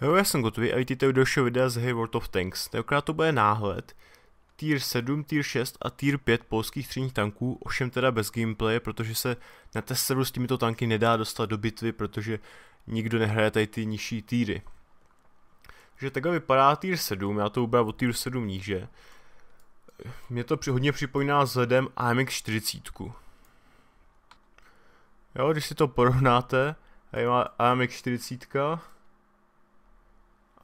Jo, já jsem gotový a vidíte u dalšího videa z Hey World of Tanks. Tentokrát to bude náhled. Tier 7, Tier 6 a Tier 5 polských středních tanků, ovšem teda bez gameplaye, protože se na test serveru s těmito tanky nedá dostat do bitvy, protože nikdo nehraje tady ty nižší týry. Takže takhle vypadá Tier 7, já to ubrám od Tier 7 níže. Mě to hodně připomíná vzhledem AMX 40. Jo, když si to porovnáte, tady má AMX 40,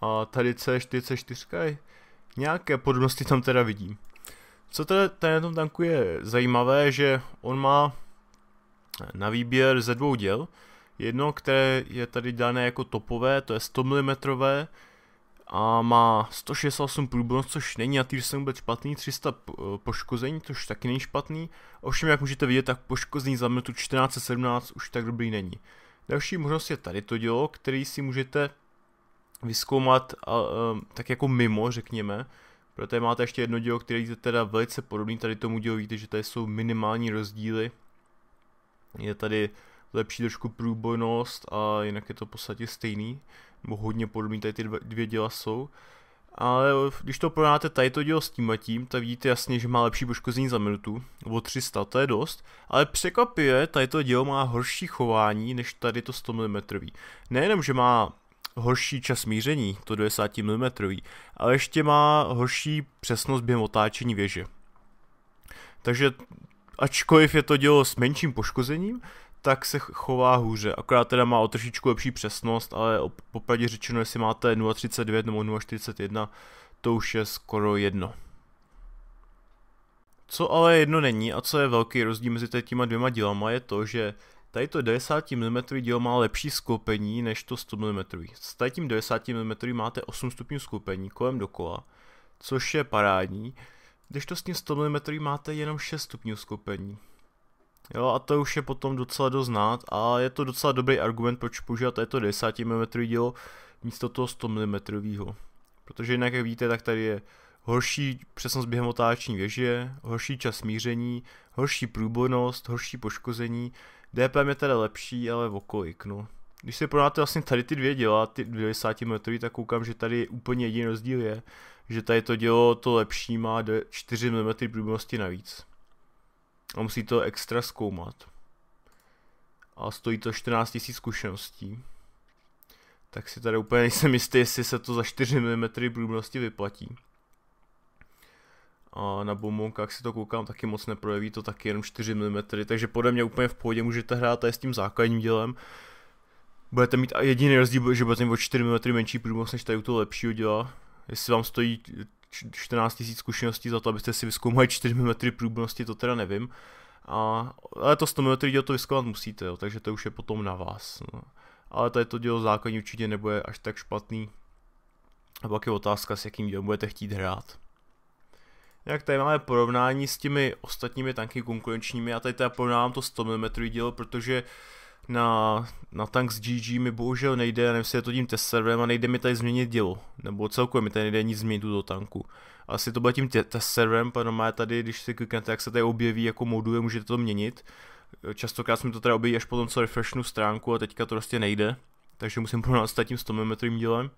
a tady C44. Nějaké podobnosti tam teda vidím. Co teda tady na tom tanku je zajímavé, že on má na výběr ze dvou děl. Jedno, které je tady dané jako topové, to je 100 mm a má 168 průbnost, což není na týře vůbec špatný, 300 poškození, což taky není špatný. Ovšem, jak můžete vidět, tak poškození za minutu 1417 už tak dobrý není. Další možnost je tady to dělo, který si můžete vyskoumat tak jako mimo, řekněme. Protože máte ještě jedno dílo, které je teda velice podobný tady tomu dílu, víte, že tady jsou minimální rozdíly. Je tady lepší trošku průbojnost a jinak je to v podstatě stejný, nebo hodně podobný tady ty dvě díla jsou. Ale když to porovnáte tady to dílo s tím a tím, tak vidíte jasně, že má lepší poškození za minutu, o 300, to je dost, ale překvapivě tady to dílo má horší chování než tady to 100 mm. Nejenom, že má horší čas míření, to 90 mm, ale ještě má horší přesnost během otáčení věže. Takže ačkoliv je to dělo s menším poškozením, tak se chová hůře. Akorát teda má o trošičku lepší přesnost, ale popravdě řečeno, jestli máte 0,39 nebo 0,41, to už je skoro jedno. Co ale jedno není a co je velký rozdíl mezi těma dvěma dílama je to, že Tady to 90 mm dílo má lepší skupení než to 100 mm. S tady tím 90 mm máte 8 stupňů skupení kolem dokola, což je parádní, když to s tím 100 mm máte jenom 6 stupňů skupení. Jo, a to už je potom docela doznát a je to docela dobrý argument, proč používat to 10 mm dílo místo toho 100 mm. Protože jinak, jak vidíte, tak tady je horší přesnost během otáční věže, horší čas míření, horší průbojnost, horší poškození DPM je teda lepší, ale v okolik, no. Když si porovnáte vlastně tady ty dvě děla, ty 90 metrový, tak koukám, že tady úplně jediný rozdíl je, že tady to dělo to lepší má 4 mm průměrnosti navíc. A musí to extra zkoumat. A stojí to 14 000 zkušeností. Tak si tady úplně nejsem jistý, jestli se to za 4 mm průměrnosti vyplatí a na Bumunkách si to koukám, taky moc neprojeví to taky jenom 4 mm, takže podle mě úplně v pohodě můžete hrát tady s tím základním dělem. Budete mít jediný rozdíl, že budete mít o 4 mm menší průmoc než tady u toho lepšího děla. Jestli vám stojí 14 000 zkušeností za to, abyste si vyzkoumali 4 mm průbnosti, to teda nevím. A, ale to 100 mm dělo to vyzkoumat musíte, jo, takže to už je potom na vás. No. Ale tady to dělo základní určitě nebude až tak špatný. A pak je otázka, s jakým dělem budete chtít hrát. Jak tady máme porovnání s těmi ostatními tanky konkurenčními, a tady teda porovnávám to 100 mm dílo, protože na, na tank s GG mi bohužel nejde, nevím, jestli je to tím test serverem a nejde mi tady změnit dělo, nebo celkově mi tady nejde nic změnit do tanku. Asi to bude tím test serverem, má tady, když si kliknete, jak se tady objeví jako moduje, můžete to měnit. Častokrát jsme to teda objeví až potom, co refreshnu stránku a teďka to prostě nejde, takže musím porovnat s tím 100 mm dílem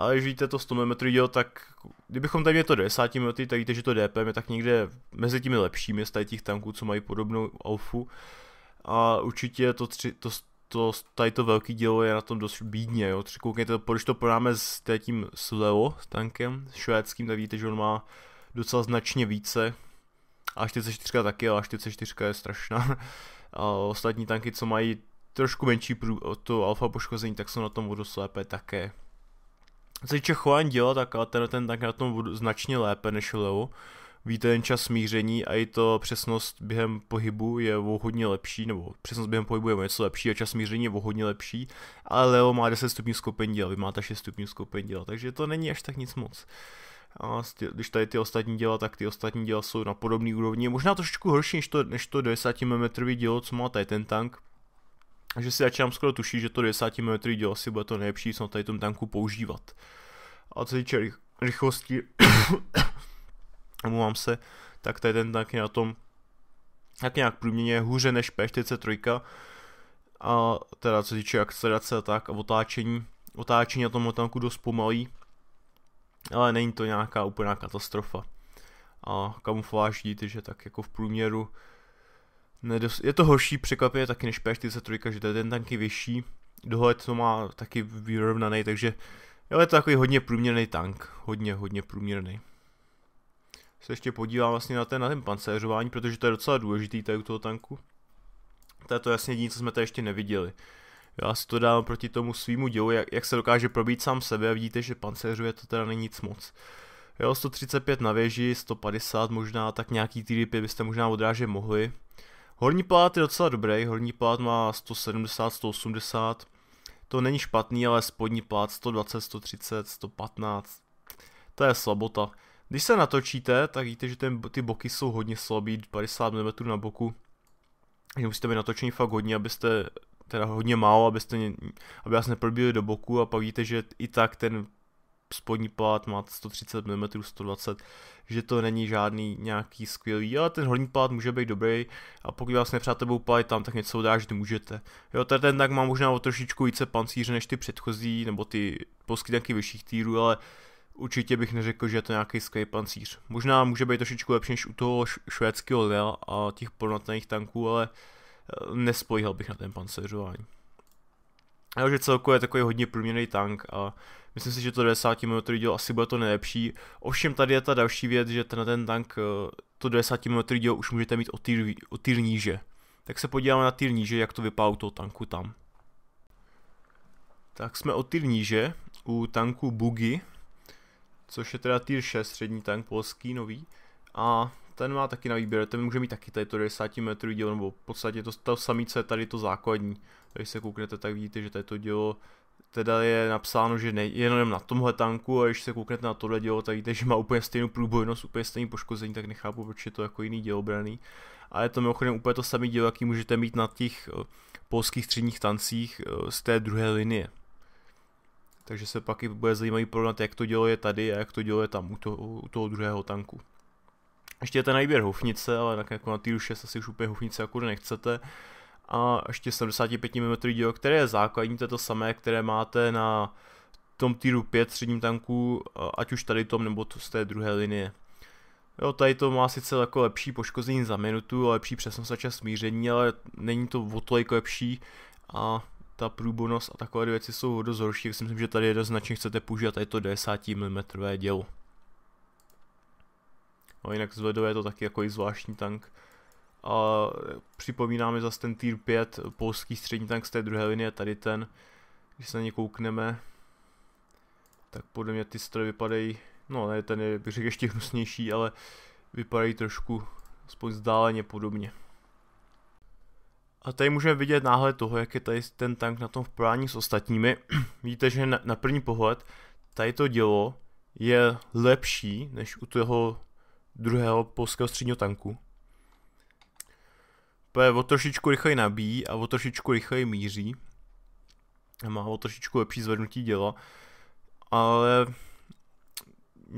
ale když vidíte to 100 mm dílo, tak kdybychom tady měli to 90 mm, tak víte, že to DPM je tak někde mezi těmi lepšími z těch tanků, co mají podobnou alfu. A určitě to, tři, to, to, tady to velký dílo je na tom dost bídně, jo. Tři, koukněte, když to podáme s tím Leo s tankem švédským, tak víte, že on má docela značně více. A 44 taky, ale 44 je strašná. A ostatní tanky, co mají trošku menší prů, to alfa poškození, tak jsou na tom dost lépe také. Co se Chuan dělá tak ten, ten tank na tom značně lépe než Leo. Víte, ten čas smíření a i to přesnost během pohybu je o hodně lepší, nebo přesnost během pohybu je o něco lepší a čas smíření je o hodně lepší, ale Leo má 10 stupňů skopení děla, vy máte 6 stupňů skopení děla, takže to není až tak nic moc. A když tady ty ostatní děla, tak ty ostatní děla jsou na podobné úrovni, možná trošičku horší než to, než to 90 mm dělo, co má tady ten tank, že si začínám skoro tuší, že to 10 mm dělo si bude to nejlepší, co tady tom tanku používat. A co týče rychlosti, omlouvám se, tak tady ten tank je na tom tak nějak průměně hůře než P43, a teda co týče akcelerace a tak a otáčení, otáčení na tom tanku dost pomalý, ale není to nějaká úplná katastrofa. A kamufláž vidíte, že tak jako v průměru Nedos- je to horší překvapivě taky než P43, že ten tank je vyšší, dohled to má taky vyrovnaný, takže jo, je to takový hodně průměrný tank, hodně, hodně průměrný. Se ještě podívám vlastně na ten, na ten pancéřování, protože to je docela důležitý tady u toho tanku. To je to jasně jediné, co jsme tady ještě neviděli. Já si to dám proti tomu svýmu dělu, jak, jak se dokáže probít sám sebe a vidíte, že pancéřuje to teda není nic moc. Jo, 135 na věži, 150 možná, tak nějaký TDP byste možná odrážet mohli. Horní plát je docela dobrý, horní plát má 170, 180, to není špatný, ale spodní plát 120, 130, 115, to je slabota. Když se natočíte, tak víte, že ten, ty boky jsou hodně slabý, 50 mm na boku, že musíte být natočení fakt hodně, abyste teda hodně málo, abyste, aby vás neprbili do boku a pak víte, že i tak ten spodní palát má 130 mm, 120, že to není žádný nějaký skvělý, ale ten horní palát může být dobrý a pokud vás nepřáte budou palit tam, tak něco že můžete. Jo, tady ten tak má možná o trošičku více pancíře než ty předchozí, nebo ty polský tanky vyšších týrů, ale určitě bych neřekl, že je to nějaký skvělý pancíř. Možná může být trošičku lepší než u toho švédského a těch porovnatelných tanků, ale eh, nespojil bych na ten pancéřování že celkově je takový hodně průměrný tank a myslím si, že to 90 mm díl asi bude to nejlepší. Ovšem tady je ta další věc, že ten, ten tank, eh, to 90 mm díl už můžete mít o týr, o týr níže. Tak se podíváme na týr níže, jak to vypadá u toho tanku tam. Tak jsme o týr níže u tanku Bugy, což je teda týr 6, střední tank polský nový. A ten má taky na výběr, ten může mít taky tady to 90 metrů dílo, nebo v podstatě to, to samý, co je tady to základní. Když se kouknete, tak vidíte, že tady to dílo teda je napsáno, že ne, jenom na tomhle tanku a když se kouknete na tohle dělo, tak víte, že má úplně stejnou průbojnost, úplně stejný poškození, tak nechápu, proč je to jako jiný dělobraný. A je to mimochodem úplně to samé dělo, jaký můžete mít na těch eh, polských středních tancích eh, z té druhé linie. Takže se pak i bude zajímavý porovnat, jak to dělo je tady a jak to dělo je tam u toho, u toho druhého tanku. Ještě je ten najběr houfnice, ale tak jako na týru 6 asi už úplně houfnice jako nechcete. A ještě 75 mm dílo, které je základní, to je to samé, které máte na tom týru 5 středním tanku, ať už tady tom nebo to z té druhé linie. Jo, tady to má sice jako lepší poškození za minutu lepší přesnost a čas smíření, ale není to o tolik lepší a ta průbonost a takové věci jsou dost horší, tak si myslím, že tady jednoznačně chcete použít tady to 10 mm dělo. No jinak zvedou je to taky jako i zvláštní tank. A připomíná mi zase ten tier 5, polský střední tank z té druhé linie, tady ten. Když se na ně koukneme, tak podle mě ty stroje vypadají, no ne, ten je bych řekl ještě hnusnější, ale vypadají trošku aspoň zdáleně podobně. A tady můžeme vidět náhled toho, jak je tady ten tank na tom v porání s ostatními. Vidíte, že na, na první pohled tady to dělo je lepší než u toho druhého polského středního tanku. To je o trošičku rychleji nabíjí a o trošičku rychleji míří. A má o trošičku lepší zvednutí děla. Ale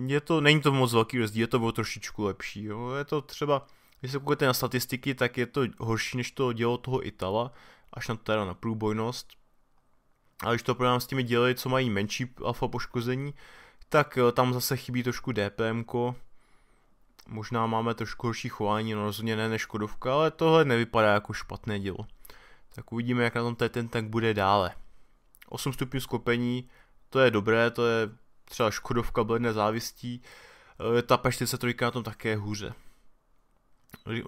je to, není to moc velký rozdíl, je to o trošičku lepší. Jo. Je to třeba, když se koukáte na statistiky, tak je to horší, než to dělo toho Itala, až na teda na průbojnost. A když to porovnám s těmi děly, co mají menší alfa poškození, tak eh, tam zase chybí trošku DPM, -ko Možná máme trošku horší chování, no rozhodně ne než Škodovka, ale tohle nevypadá jako špatné dílo. Tak uvidíme, jak na tom ten tank bude dále. 8 stupňů skopení, to je dobré, to je třeba Škodovka bledne závistí, e, ta P43 na tom také hůře.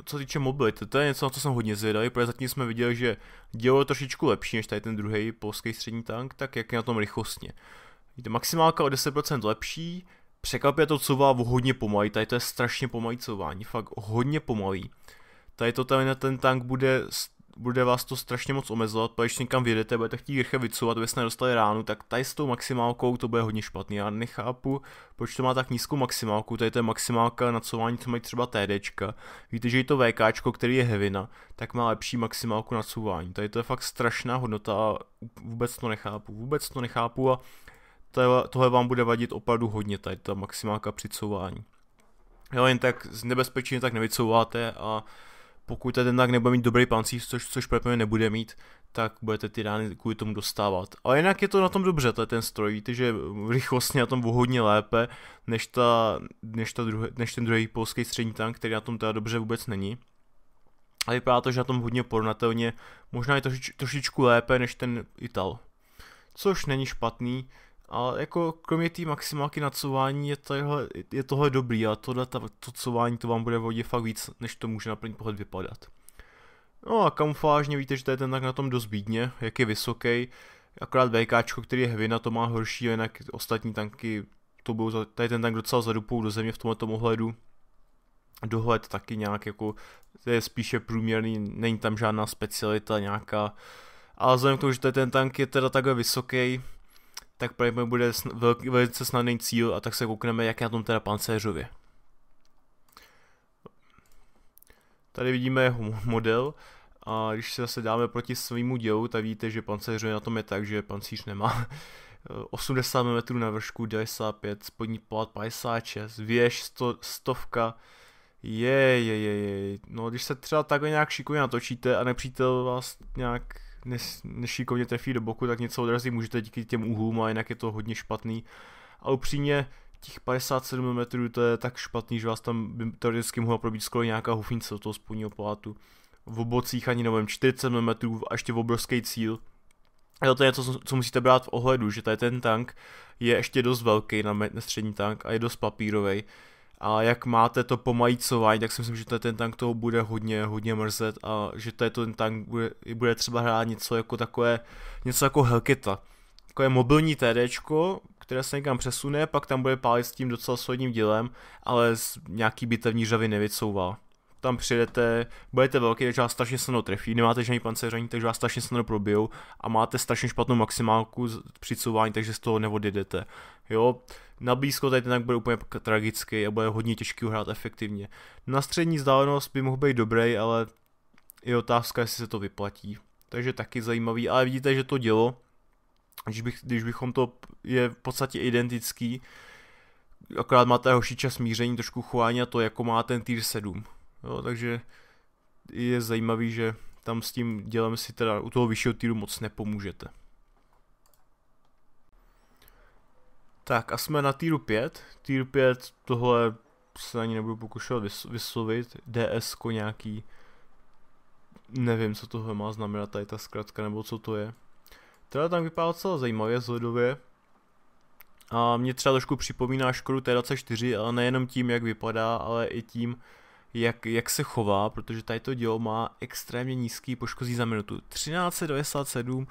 Co se týče mobility, to je něco, na co jsem hodně zvědavý, protože zatím jsme viděli, že dělo je trošičku lepší než tady ten druhý polský střední tank, tak jak je na tom rychlostně. Maximálka o 10% lepší, překvapuje to couvá hodně pomalý, tady to je strašně pomalý couvání, fakt hodně pomalý. Tady to tady na ten tank bude, bude vás to strašně moc omezovat, protože když někam vyjedete, budete chtít rychle vycouvat, abyste nedostali ránu, tak tady s tou maximálkou to bude hodně špatný. Já nechápu, proč to má tak nízkou maximálku, tady to je maximálka na couvání, co mají třeba TDčka. Víte, že i to VKčko, který je hevina, tak má lepší maximálku na couvání. Tady to je fakt strašná hodnota a vůbec to nechápu, vůbec to nechápu a tohle vám bude vadit opravdu hodně, tady ta maximálka přicouvání. Jo, jen tak z nebezpečí tak nevycouváte a pokud ten tak nebude mít dobrý pancíř, což, což pravděpodobně nebude mít, tak budete ty rány kvůli tomu dostávat. A jinak je to na tom dobře, to je ten stroj, víte, že rychlostně na tom hodně lépe, než, ta, než, ta druhé, než ten druhý polský střední tank, který na tom teda dobře vůbec není. A vypadá to, že na tom hodně porovnatelně, možná i troši, trošičku lépe než ten Ital. Což není špatný, a jako kromě té maximálky na je, tadyhle, je tohle dobrý a tohle ta, to cování to vám bude vodit fakt víc, než to může na první pohled vypadat. No a kamuflážně víte, že to je ten tak na tom dost bídně, jak je vysoký. Akorát VK, který je hvina, to má horší, jinak ostatní tanky, to byl tady ten tank docela zadupou do země v tomto ohledu. Dohled taky nějak jako, to je spíše průměrný, není tam žádná specialita nějaká. Ale vzhledem k tomu, že tady ten tank je teda takhle vysoký, tak pravděpodobně bude sn- velký, velice snadný cíl a tak se koukneme, jak je na tom teda pancéřově. Tady vidíme jeho model a když se zase dáme proti svýmu dělu, tak vidíte, že pancéřově na tom je tak, že pancíř nemá 80 mm na vršku, 95, spodní plat 56, věž 100, stovka, je, je, je, je. No, když se třeba takhle nějak šikovně natočíte a nepřítel vás nějak nešikovně trefí do boku, tak něco odrazí můžete díky těm úhům, a jinak je to hodně špatný. A upřímně, těch 57 mm to je tak špatný, že vás tam by teoreticky mohla probít skoro nějaká hufnice do toho spodního plátu. V obocích ani nevím, 40 mm a ještě v obrovský cíl. A to je něco, co musíte brát v ohledu, že tady ten tank je ještě dost velký na, na střední tank a je dost papírový a jak máte to pomajícování, tak si myslím, že ten tank toho bude hodně, hodně mrzet a že tady ten tank bude, bude třeba hrát něco jako takové, něco jako Hellkita. Takové mobilní TDčko, které se někam přesune, pak tam bude pálit s tím docela solidním dílem, ale z nějaký bitevní řavy nevycouvá. Tam přijedete, budete velký, takže vás strašně snadno trefí, nemáte žádný pancéření, takže vás strašně snadno probijou a máte strašně špatnou maximálku při couvání, takže z toho neodjedete. Jo, na blízko tady ten tak bude úplně tragický a bude hodně těžký hrát efektivně. Na střední vzdálenost by mohl být dobrý, ale je otázka, jestli se to vyplatí. Takže taky zajímavý, ale vidíte, že to dělo, když, bych, když bychom to, je v podstatě identický, akorát máte horší čas míření, trošku chování a to, jako má ten tier 7. Jo, takže je zajímavý, že tam s tím dělem si teda u toho vyššího týru moc nepomůžete. Tak a jsme na týru 5. Týr 5, tohle se ani nebudu pokušovat vys- vyslovit. DS ko nějaký. Nevím, co tohle má znamenat, tady ta zkratka, nebo co to je. Teda tam vypadá docela zajímavě, zhledově. A mě třeba trošku připomíná Škodu T24, ale nejenom tím, jak vypadá, ale i tím, jak, jak se chová, protože tady to dělo má extrémně nízký poškozí za minutu. 1397,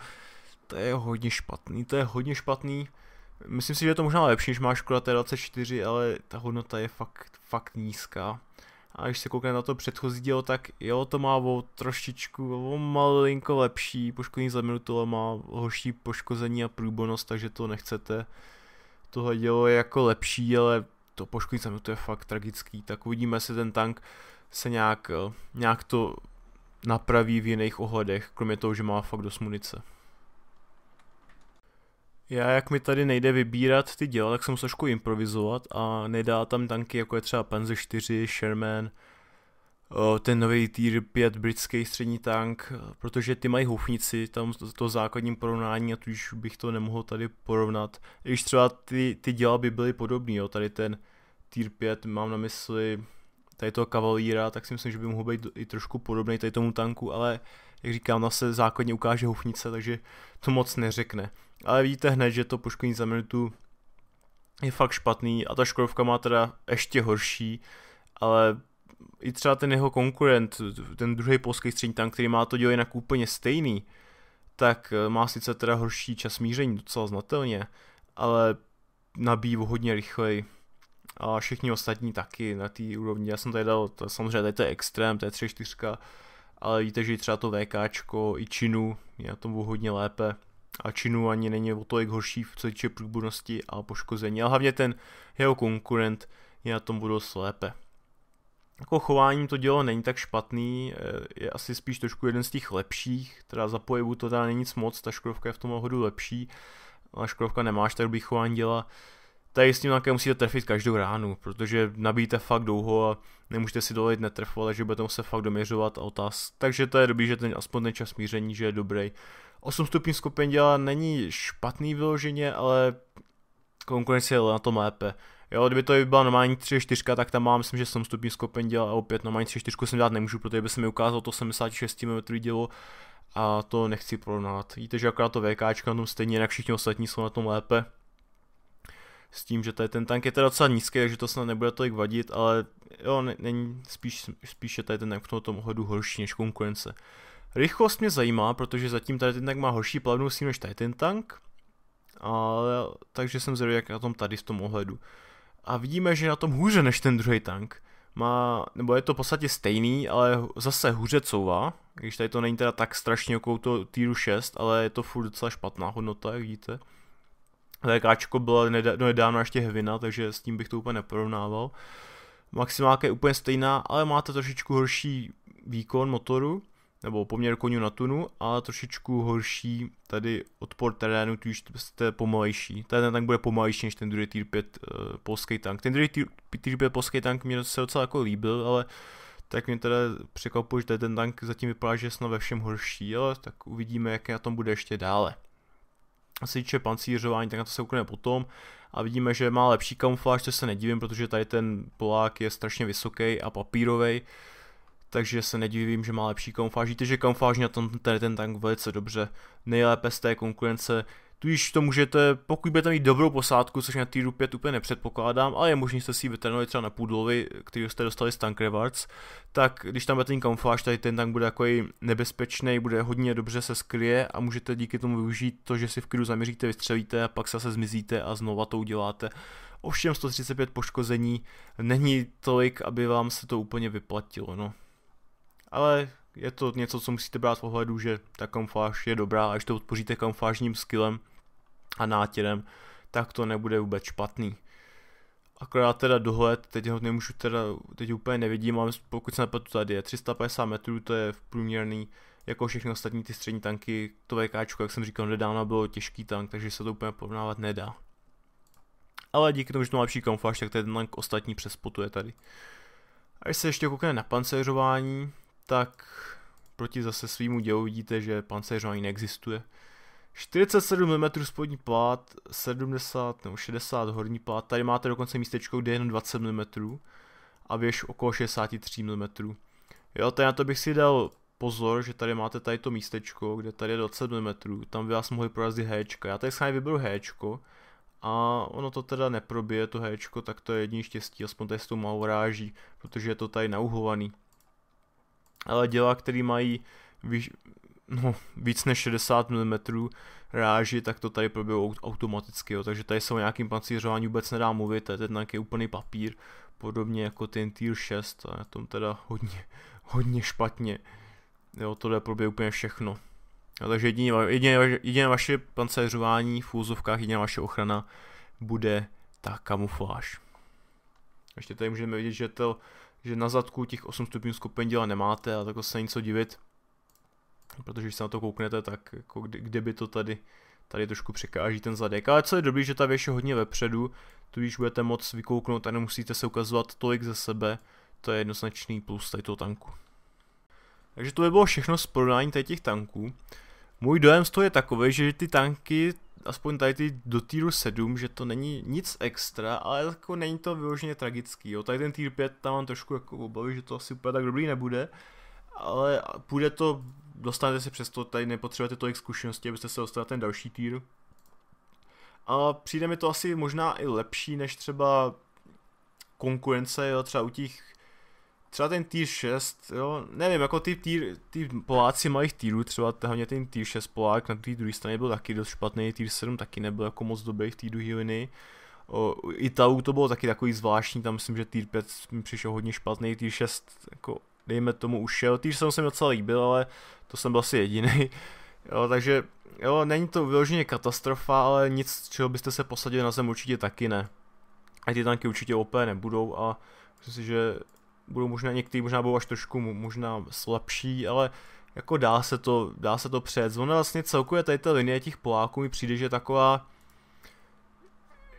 to je hodně špatný, to je hodně špatný. Myslím si, že je to možná lepší, než má Škoda T24, ale ta hodnota je fakt, fakt nízká. A když se koukne na to předchozí dílo, tak jo, to má o trošičku, o malinko lepší poškození za minutu, ale má horší poškození a průbonost, takže to nechcete. Tohle dílo je jako lepší, ale to poškození za minutu je fakt tragický. Tak uvidíme, jestli ten tank se nějak, eh, nějak to napraví v jiných ohledech, kromě toho, že má fakt dost munice. Já, jak mi tady nejde vybírat ty děla, tak jsem trošku improvizovat a nedá tam tanky, jako je třeba Panzer 4, Sherman, ten nový Tier 5 britský střední tank, protože ty mají houfnici, tam to, to základní porovnání a tudíž bych to nemohl tady porovnat. I když třeba ty, ty děla by byly podobný, jo, tady ten Tier 5 mám na mysli tady toho kavalíra, tak si myslím, že by mohl být i trošku podobný tady tomu tanku, ale jak říkám, na se základně ukáže houfnice, takže to moc neřekne ale vidíte hned, že to poškození za minutu je fakt špatný a ta škodovka má teda ještě horší, ale i třeba ten jeho konkurent, ten druhý polský střední tank, který má to dělo jinak úplně stejný, tak eh, má sice teda horší čas míření docela znatelně, ale nabíjí hodně rychleji a všichni ostatní taky na té úrovni. Já jsem tady dal, to, samozřejmě tady to je extrém, to je 3 4 ale víte, že třeba to VK i Činu je na tom hodně lépe a činu ani není o tolik horší v co týče průbudnosti a poškození, ale hlavně ten jeho konkurent je na tom budou slépe. Jako chováním to dělo není tak špatný, eh, je asi spíš trošku jeden z těch lepších, teda za pojevu to teda není nic moc, ta škrovka je v tom hodu lepší, ale škrovka nemáš tak dobrý chování děla tady s tím také musíte trefit každou ránu, protože nabíjíte fakt dlouho a nemůžete si dovolit netrefovat, takže budete muset fakt doměřovat a otáz. Takže to je dobrý, že ten aspoň ten čas míření, že je dobrý. 8 stupňů skupin dělá není špatný vyloženě, ale konkurence je na tom lépe. Jo, kdyby to byla normální 3 4, tak tam mám, myslím, že jsem stupní skopen dělal a opět normální 3 4 jsem dělat nemůžu, protože by se mi ukázalo to 76 mm dělo a to nechci porovnat. Víte, že akorát to VK na tom stejně, jinak všichni ostatní jsou na tom lépe, s tím, že tady ten tank je teda docela nízký, takže to snad nebude tolik vadit, ale jo, není, spíš, spíš je tady ten tank v tomto ohledu horší než konkurence. Rychlost mě zajímá, protože zatím tady ten tank má horší plavnou sílu než tady ten tank, ale, takže jsem zvědavý, jak na tom tady v tom ohledu. A vidíme, že je na tom hůře než ten druhý tank. Má, nebo je to v podstatě stejný, ale zase hůře couvá, když tady to není teda tak strašně okolo jako to týru 6, ale je to furt docela špatná hodnota, jak vidíte. VKčko byla nedávno ještě Hvina, takže s tím bych to úplně neporovnával. Maximálka je úplně stejná, ale má to trošičku horší výkon motoru, nebo poměr koní na tunu, ale trošičku horší tady odpor terénu, tudíž jste pomalejší. Ten tank bude pomalejší než ten druhý tier 5 uh, eh, polský tank. Ten druhý tier, tier 5 polský tank mě se docela jako líbil, ale tak mě teda překvapuje, že ten tank zatím vypadá, že je snad ve všem horší, ale tak uvidíme, jak na tom bude ještě dále týče pancířování, tak na to se ukryne potom a vidíme, že má lepší kamufláž, to se nedivím, protože tady ten Polák je strašně vysoký a papírový, takže se nedivím, že má lepší kamufláž. Víte, že kamufláž na tom tady ten tank velice dobře, nejlépe z té konkurence, Tudíž to můžete, pokud budete mít dobrou posádku, což na týru 5 úplně nepředpokládám, ale je možné, že jste si vytrénovali třeba na Pudlovi, který jste dostali z Tank Rewards, tak když tam bude ten kamufláž, tady ten tank bude jako nebezpečný, bude hodně dobře se skryje a můžete díky tomu využít to, že si v klidu zaměříte, vystřelíte a pak se zase zmizíte a znova to uděláte. Ovšem 135 poškození není tolik, aby vám se to úplně vyplatilo, no. Ale je to něco, co musíte brát v ohledu, že ta kamufláž je dobrá a když to podpoříte kamuflážním skillem, a nátěrem, tak to nebude vůbec špatný. Akorát teda dohled, teď ho nemůžu teda, teď úplně nevidím, ale pokud se nepletu tady je 350 metrů, to je v průměrný, jako všechny ostatní ty střední tanky, to VK, jak jsem říkal, nedávno bylo těžký tank, takže se to úplně porovnávat nedá. Ale díky tomu, že to má lepší kamufláž, tak ten tank ostatní přespotuje tady. A když se ještě koukne na pancéřování, tak proti zase svýmu dělu vidíte, že pancéřování neexistuje. 47 mm spodní plát, 70 nebo 60 horní plát. Tady máte dokonce místečko, kde je jenom 20 mm a věž okolo 63 mm. Jo, tady na to bych si dal pozor, že tady máte tady to místečko, kde tady je 20 mm, tam by vás mohli prorazit Hčka. Já tady s vyberu Hčko a ono to teda neprobije to Hčko, tak to je jediný štěstí, aspoň tady s tou malou ráží, protože je to tady nauhovaný. Ale děla, který mají no, víc než 60 mm ráži, tak to tady proběhlo automaticky, jo. takže tady se o nějakým pancířování vůbec nedá mluvit, to je ten nějaký úplný papír, podobně jako ten Tier 6 a je tom teda hodně, hodně špatně. Jo, tohle proběhlo úplně všechno. A takže jedině, jedině, jedině vaše pancéřování v úzovkách, jediná vaše ochrana bude ta kamufláž. Ještě tady můžeme vidět, že, to, že na zadku těch 8 stupňů skupin děla nemáte a takhle se něco divit protože když se na to kouknete, tak jako kde, kde by to tady, tady trošku překáží ten zadek. Ale co je dobrý, že ta věž je hodně vepředu, tudíž budete moc vykouknout a nemusíte se ukazovat tolik ze sebe, to je jednoznačný plus tady toho tanku. Takže to by bylo všechno z porovnání tady těch tanků. Můj dojem z toho je takový, že ty tanky, aspoň tady ty do týru 7, že to není nic extra, ale jako není to vyloženě tragický. Jo. Tady ten týr 5, tam mám trošku jako obavy, že to asi úplně tak dobrý nebude, ale půjde to dostanete se přes to, tady nepotřebujete tolik zkušeností, abyste se dostali ten další týr. A přijde mi to asi možná i lepší než třeba konkurence, jo, třeba u těch třeba ten týr 6, jo, nevím, jako ty, týr, ty Poláci malých týrů, třeba hlavně ten týr 6 Polák na té druhé straně byl taky dost špatný, týr 7 taky nebyl jako moc dobrý v té druhé linii. O, Italů to bylo taky takový zvláštní, tam myslím, že týr 5 mi přišel hodně špatný, týr 6 jako dejme tomu, ušel. Týž jsem se mi docela líbil, ale to jsem byl asi jediný. Jo, takže jo, není to vyloženě katastrofa, ale nic, z čeho byste se posadili na zem určitě taky ne. A ty tanky určitě OP nebudou a myslím si, že budou možná někdy, možná budou až trošku možná slabší, ale jako dá se to, dá se to přejet. Ona vlastně celkově tady ta linie těch Poláků mi přijde, že je taková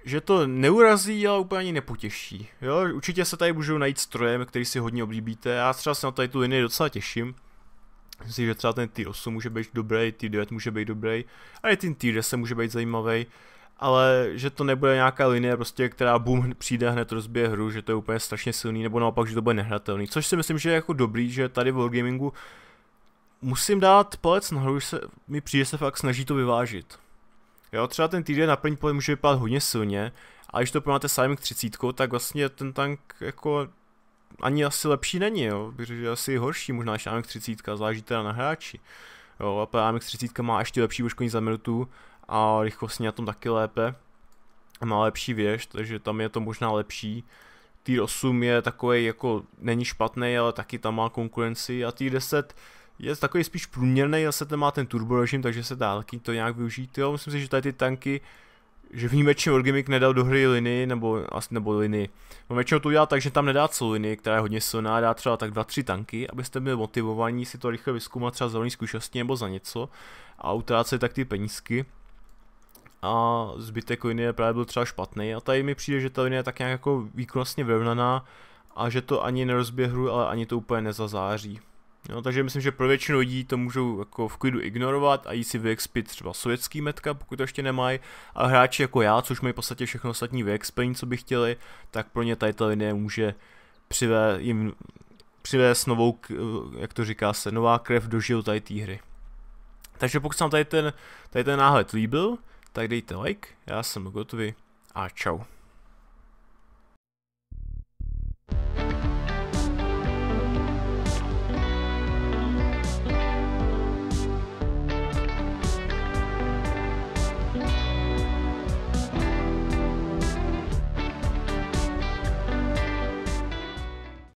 že to neurazí, ale úplně ani nepotěší. Jo, určitě se tady můžou najít strojem, který si hodně oblíbíte. Já třeba se na tady tu linii docela těším. Myslím, že třeba ten T8 může být dobrý, T9 může být dobrý, a i ten T10 může být zajímavý, ale že to nebude nějaká linie, prostě, která boom přijde hned rozbije hru, že to je úplně strašně silný, nebo naopak, že to bude nehratelný. Což si myslím, že je jako dobrý, že tady v Wargamingu musím dát palec nahoru, že se, mi přijde se fakt snaží to vyvážit. Jo, třeba ten týden na první pohled může vypadat hodně silně, ale když to pomáte sám k 30, tak vlastně ten tank jako ani asi lepší není, jo. Bych řekl, že asi horší, možná než AMX 30, záleží teda na hráči. Jo, a AMX 30 má ještě lepší poškození za minutu a rychlostně na tom taky lépe. Má lepší věž, takže tam je to možná lepší. Týr 8 je takový jako, není špatný, ale taky tam má konkurenci a týr 10 je takový spíš průměrný, zase ten má ten turbo režim, takže se dá taky to nějak využít. Jo, myslím si, že tady ty tanky, že výjimečně Orgimik nedal do hry linii, nebo, nebo linii. On no, většinou to udělá tak, že tam nedá celou linii, která je hodně silná, dá třeba tak dva, tři tanky, abyste byli motivovaní si to rychle vyzkoumat třeba za zkušenosti nebo za něco a utrácet tak ty penízky. A zbytek linie právě byl třeba špatný a tady mi přijde, že ta linie je tak nějak jako výkonnostně vyrovnaná a že to ani nerozběhru, ale ani to úplně nezazáří. Jo, takže myslím, že pro většinu lidí to můžou jako v klidu ignorovat a jít si VXP třeba sovětský metka, pokud to ještě nemají. A hráči jako já, což mají v podstatě všechno ostatní VXP, co by chtěli, tak pro ně tady ta linie může přivé, jim přivést novou, jak to říká se, nová krev do žil tady té hry. Takže pokud se vám tady ten, tady ten náhled líbil, tak dejte like, já jsem gotový a čau.